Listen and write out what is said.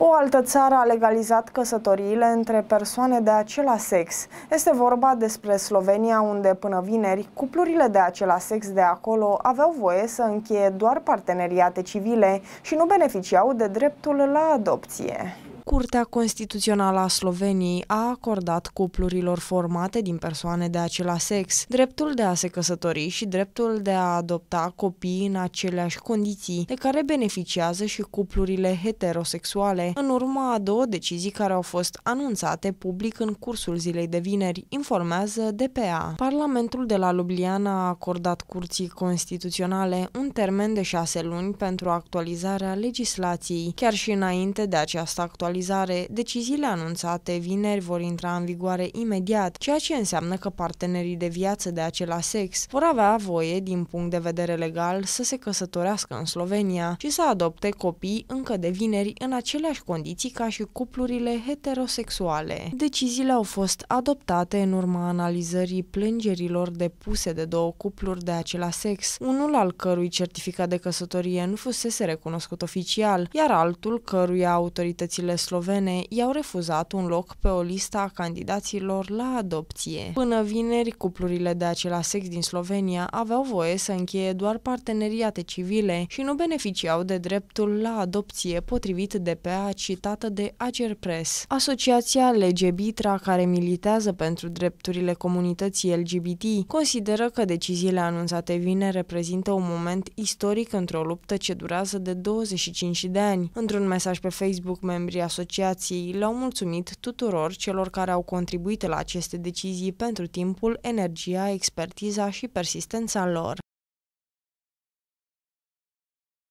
O altă țară a legalizat căsătoriile între persoane de același sex. Este vorba despre Slovenia, unde până vineri, cuplurile de același sex de acolo aveau voie să încheie doar parteneriate civile și nu beneficiau de dreptul la adopție. Curtea Constituțională a Sloveniei a acordat cuplurilor formate din persoane de același sex dreptul de a se căsători și dreptul de a adopta copii în aceleași condiții de care beneficiază și cuplurile heterosexuale, în urma a două decizii care au fost anunțate public în cursul zilei de vineri, informează DPA. Parlamentul de la Ljubljana a acordat Curții Constituționale un termen de șase luni pentru actualizarea legislației, chiar și înainte de această actualizare actualizare. Deciziile anunțate vineri vor intra în vigoare imediat, ceea ce înseamnă că partenerii de viață de același sex vor avea voie, din punct de vedere legal, să se căsătorească în Slovenia și să adopte copii încă de vineri în aceleași condiții ca și cuplurile heterosexuale. Deciziile au fost adoptate în urma analizării plângerilor depuse de două cupluri de același sex, unul al cărui certificat de căsătorie nu fusese recunoscut oficial, iar altul căruia autoritățile slovene i-au refuzat un loc pe o listă a candidaților la adopție. Până vineri, cuplurile de același sex din Slovenia aveau voie să încheie doar parteneriate civile și nu beneficiau de dreptul la adopție potrivit de PA citată de Ager Press. Asociația Bitra, care militează pentru drepturile comunității LGBT, consideră că deciziile anunțate vine reprezintă un moment istoric într-o luptă ce durează de 25 de ani. Într-un mesaj pe Facebook, membrii asociației le-au mulțumit tuturor celor care au contribuit la aceste decizii pentru timpul, energia, expertiza și persistența lor.